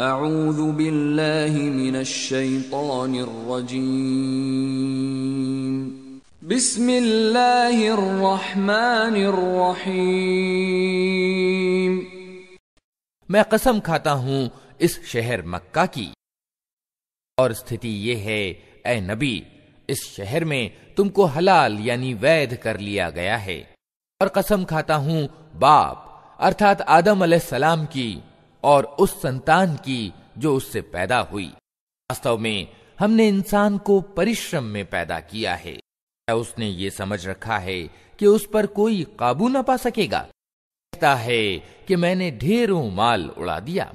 أعوذ بالله من الشيطان الرجيم بسم الله الرحمن الرحيم मैं कसम खाता हूं इस शहर मक्का की और स्थिति यह है ए नबी इस शहर में तुमको हलाल यानी वैध कर लिया गया है और कसम खाता हूं बाप अर्थात आदम सलाम की और उस संतान की जो उससे पैदा हुई वास्तव में हमने इंसान को परिश्रम में पैदा किया है क्या उसने ये समझ रखा है कि उस पर कोई काबू ना पा सकेगा कहता है कि मैंने ढेरों माल उड़ा दिया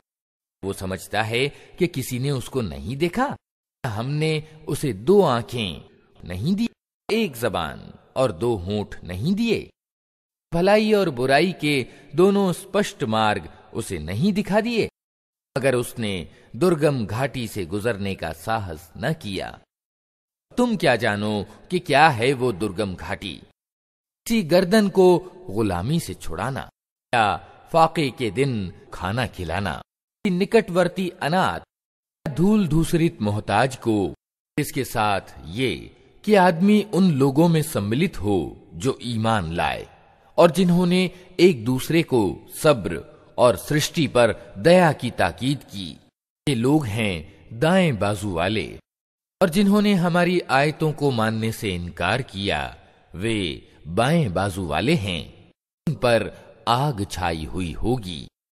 वो समझता है कि किसी ने उसको नहीं देखा हमने उसे दो आंखें नहीं दी एक जबान और दो होंठ नहीं दिए भलाई और बुराई के दोनों स्पष्ट मार्ग उसे नहीं दिखा दिए अगर उसने दुर्गम घाटी से गुजरने का साहस न किया तुम क्या जानो कि क्या है वो दुर्गम घाटी सी गर्दन को गुलामी से छुड़ाना या फाके के दिन खाना खिलाना निकटवर्ती अनाथ धूल धूसरित मोहताज को इसके साथ ये कि आदमी उन लोगों में सम्मिलित हो जो ईमान लाए और जिन्होंने एक दूसरे को सब्र और सृष्टि पर दया की ताकीद की ये लोग हैं दाएं बाजू वाले और जिन्होंने हमारी आयतों को मानने से इनकार किया वे बाएं बाजू वाले हैं उन पर आग छाई हुई होगी